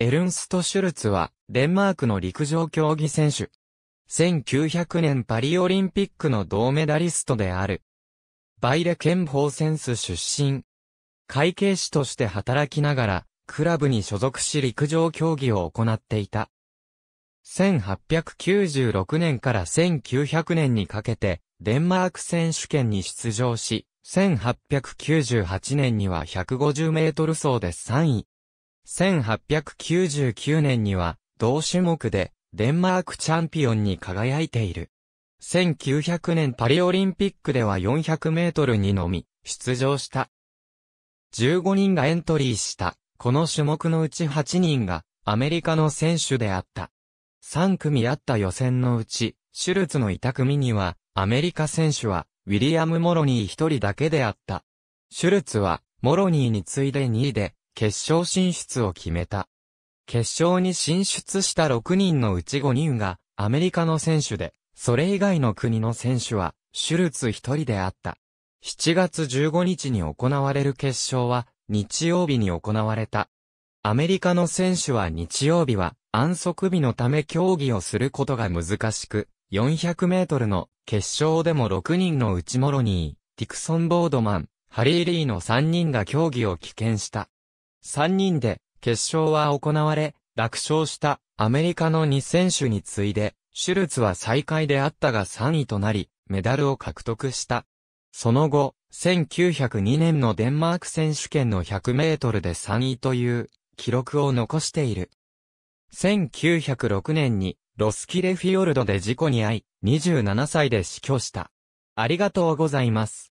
エルンスト・シュルツは、デンマークの陸上競技選手。1900年パリオリンピックの銅メダリストである。バイレケン・ホーセンス出身。会計士として働きながら、クラブに所属し陸上競技を行っていた。1896年から1900年にかけて、デンマーク選手権に出場し、1898年には150メートル走で3位。1899年には、同種目で、デンマークチャンピオンに輝いている。1900年パリオリンピックでは400メートルにのみ、出場した。15人がエントリーした。この種目のうち8人が、アメリカの選手であった。3組あった予選のうち、シュルツのいた組には、アメリカ選手は、ウィリアム・モロニー1人だけであった。シュルツは、モロニーに次いで2位で、決勝進出を決めた。決勝に進出した6人のうち5人がアメリカの選手で、それ以外の国の選手はシュルツ1人であった。7月15日に行われる決勝は日曜日に行われた。アメリカの選手は日曜日は安息日のため競技をすることが難しく、400メートルの決勝でも6人のうちモロニー、ディクソン・ボードマン、ハリー・リーの3人が競技を棄権した。3人で決勝は行われ、落勝したアメリカの2選手に次いで、シュルツは最下位であったが3位となり、メダルを獲得した。その後、1902年のデンマーク選手権の100メートルで3位という記録を残している。1906年にロスキレフィヨルドで事故に遭い、27歳で死去した。ありがとうございます。